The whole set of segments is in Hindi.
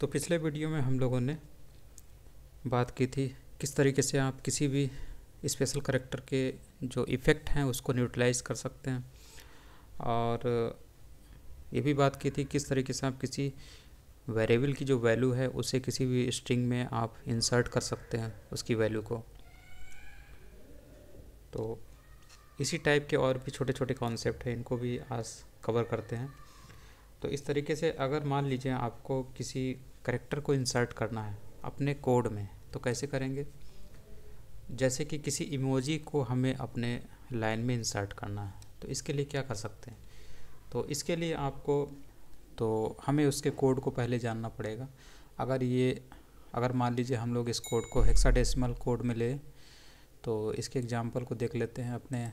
तो पिछले वीडियो में हम लोगों ने बात की थी किस तरीके से आप किसी भी स्पेशल करेक्टर के जो इफ़ेक्ट हैं उसको न्यूट्रलाइज कर सकते हैं और ये भी बात की थी किस तरीके से आप किसी वेरिएबल की जो वैल्यू है उसे किसी भी स्ट्रिंग में आप इंसर्ट कर सकते हैं उसकी वैल्यू को तो इसी टाइप के और भी छोटे छोटे कॉन्सेप्ट हैं इनको भी आज कवर करते हैं तो इस तरीके से अगर मान लीजिए आपको किसी करेक्टर को इंसर्ट करना है अपने कोड में तो कैसे करेंगे जैसे कि किसी इमोजी को हमें अपने लाइन में इंसर्ट करना है तो इसके लिए क्या कर सकते हैं तो इसके लिए आपको तो हमें उसके कोड को पहले जानना पड़ेगा अगर ये अगर मान लीजिए हम लोग इस कोड को हेक्साडेसिमल कोड में ले तो इसके एग्जांपल को देख लेते हैं अपने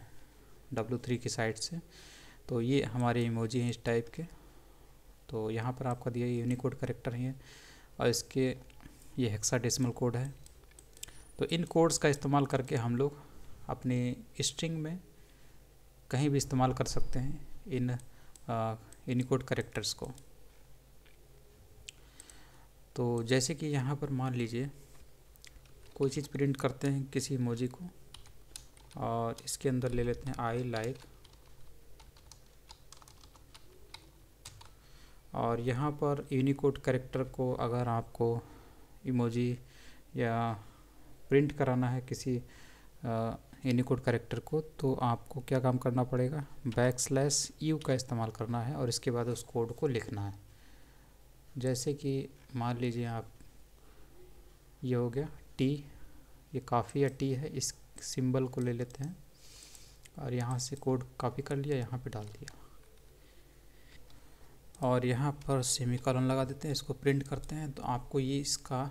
डब्लू थ्री की साइट से तो ये हमारे इमोजी हैं इस टाइप के तो यहाँ पर आपका दिया यूनिकोड करेक्टर हैं और इसके ये हेक्साडेसिमल कोड है तो इन कोड्स का इस्तेमाल करके हम लोग अपने स्ट्रिंग में कहीं भी इस्तेमाल कर सकते हैं इन यूनिकोड करेक्टर्स को तो जैसे कि यहाँ पर मान लीजिए कोई चीज़ प्रिंट करते हैं किसी मोजी को और इसके अंदर ले लेते हैं आई लाइक और यहाँ पर यूनिकोड करेक्टर को अगर आपको इमोजी या प्रिंट कराना है किसी यूनिकोड करेक्टर को तो आपको क्या काम करना पड़ेगा बैक स्लैश यू का इस्तेमाल करना है और इसके बाद उस कोड को लिखना है जैसे कि मान लीजिए आप ये हो गया टी ये काफ़ी या टी है इस सिंबल को ले लेते हैं और यहाँ से कोड कॉपी कर लिया यहाँ पे डाल दिया और यहाँ पर सेमी कॉलन लगा देते हैं इसको प्रिंट करते हैं तो आपको ये इसका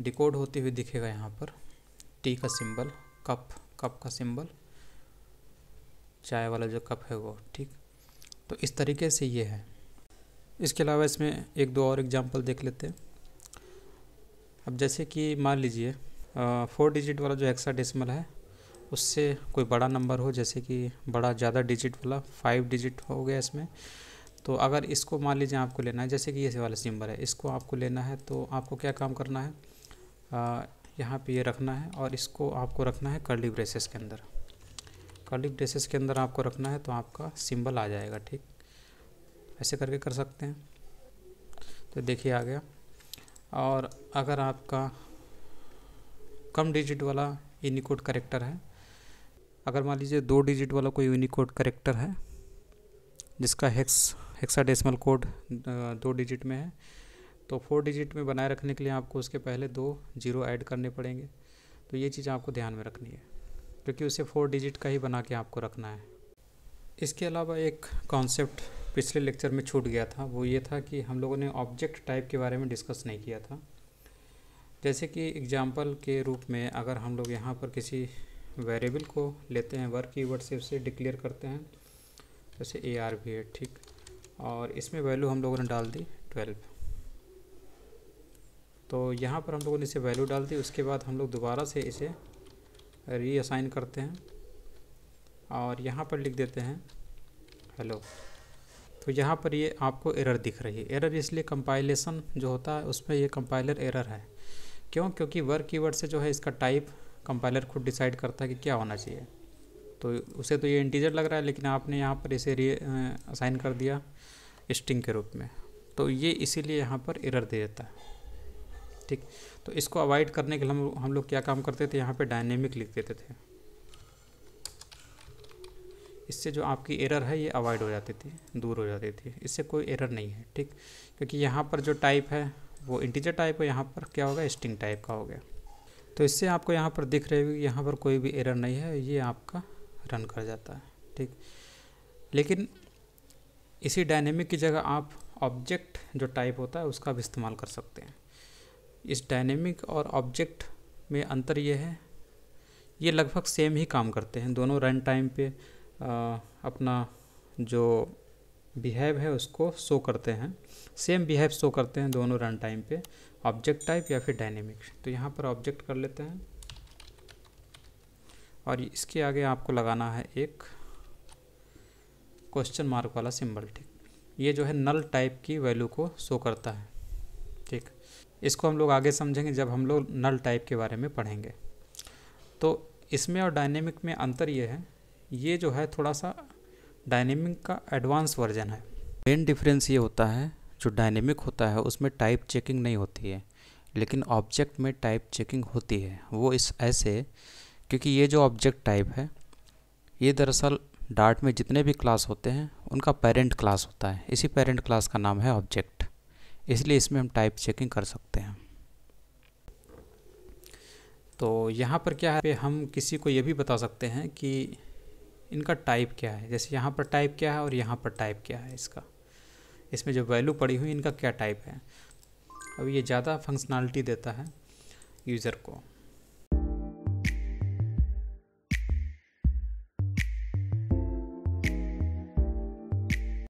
डिकोड होते हुए दिखेगा यहाँ पर टी का सिंबल कप कप का सिंबल चाय वाला जो कप है वो ठीक तो इस तरीके से ये है इसके अलावा इसमें एक दो और एग्जांपल देख लेते हैं अब जैसे कि मान लीजिए फोर डिजिट वाला जो एक्सा डेसिमल है उससे कोई बड़ा नंबर हो जैसे कि बड़ा ज़्यादा डिजिट वाला फाइव डिजिट हो गया इसमें तो अगर इसको मान लीजिए आपको लेना है जैसे कि ये वाला सिम्बल है इसको आपको लेना है तो आपको क्या काम करना है यहाँ पे ये रखना है और इसको आपको रखना है कर्ली ब्रेसेस के अंदर कर्ली ब्रेसेस के अंदर आपको रखना है तो आपका सिम्बल आ जाएगा ठीक ऐसे करके कर सकते हैं तो देखिए आ गया और अगर आपका कम डिजिट वाला यूनिकोड करेक्टर है अगर मान लीजिए दो डिजिट वाला कोई यूनिकोड करेक्टर है जिसका हेक्स हेक्साडेसिमल कोड दो डिजिट में है तो फोर डिजिट में बनाए रखने के लिए आपको उसके पहले दो जीरो ऐड करने पड़ेंगे तो ये चीज़ आपको ध्यान में रखनी है क्योंकि उसे फोर डिजिट का ही बना के आपको रखना है इसके अलावा एक कॉन्सेप्ट पिछले लेक्चर में छूट गया था वो ये था कि हम लोगों ने ऑब्जेक्ट टाइप के बारे में डिस्कस नहीं किया था जैसे कि एग्जाम्पल के रूप में अगर हम लोग यहाँ पर किसी वेरिएबल को लेते हैं वर्क वर्ड से उसे डिक्लेयर करते हैं जैसे ए आर भी है ठीक और इसमें वैल्यू हम लोगों ने डाल दी ट्वेल्व तो यहाँ पर हम लोगों ने इसे वैल्यू डाल दी उसके बाद हम लोग दोबारा से इसे रीअसाइन करते हैं और यहाँ पर लिख देते हैं हेलो तो यहाँ पर ये आपको एरर दिख रही है एरर इसलिए कंपाइलेशन जो होता है उसमें ये कंपाइलर एरर है क्यों क्योंकि वर्क कीवर्ड से जो है इसका टाइप कंपाइलर खुद डिसाइड करता है कि क्या होना चाहिए तो उसे तो ये इंटीजर लग रहा है लेकिन आपने यहाँ पर इसे री असाइन कर दिया स्ट्रिंग के रूप में तो ये इसीलिए यहाँ पर एरर दे देता है ठीक तो इसको अवॉइड करने के लिए हम हम लोग क्या काम करते थे यहाँ पे डायनेमिक लिख देते थे इससे जो आपकी एरर है ये अवॉइड हो जाती थी दूर हो जाती थी इससे कोई एरर नहीं है ठीक क्योंकि यहाँ पर जो टाइप है वो इंटीजर टाइप है यहाँ पर क्या होगा स्ट्रिंग टाइप का हो गया तो इससे आपको यहाँ पर दिख रहे हो यहाँ पर कोई भी एरर नहीं है ये आपका रन कर जाता है ठीक लेकिन इसी डायनेमिक की जगह आप ऑब्जेक्ट जो टाइप होता है उसका भी इस्तेमाल कर सकते हैं इस डायनेमिक और ऑब्जेक्ट में अंतर यह है ये लगभग सेम ही काम करते हैं दोनों रन टाइम पे आ, अपना जो बिहेव है उसको शो करते हैं सेम बिहेव शो करते हैं दोनों रन टाइम पे ऑब्जेक्ट टाइप या फिर डायनेमिक तो यहाँ पर ऑब्जेक्ट कर लेते हैं और इसके आगे आपको लगाना है एक क्वेश्चन मार्क वाला सिंबल ठीक ये जो है नल टाइप की वैल्यू को शो करता है ठीक इसको हम लोग आगे समझेंगे जब हम लोग नल टाइप के बारे में पढ़ेंगे तो इसमें और डायनेमिक में अंतर ये है ये जो है थोड़ा सा डायनेमिक का एडवांस वर्जन है मेन डिफरेंस ये होता है जो डायनेमिक होता है उसमें टाइप चेकिंग नहीं होती है लेकिन ऑब्जेक्ट में टाइप चेकिंग होती है वो इस ऐसे क्योंकि ये जो ऑब्जेक्ट टाइप है ये दरअसल डार्ट में जितने भी क्लास होते हैं उनका पेरेंट क्लास होता है इसी पेरेंट क्लास का नाम है ऑब्जेक्ट इसलिए इसमें हम टाइप चेकिंग कर सकते हैं तो यहाँ पर क्या है हम किसी को ये भी बता सकते हैं कि इनका टाइप क्या है जैसे यहाँ पर टाइप क्या है और यहाँ पर टाइप क्या है इसका इसमें जो वैल्यू पड़ी हुई इनका क्या टाइप है अब ये ज़्यादा फंक्शनैलिटी देता है यूज़र को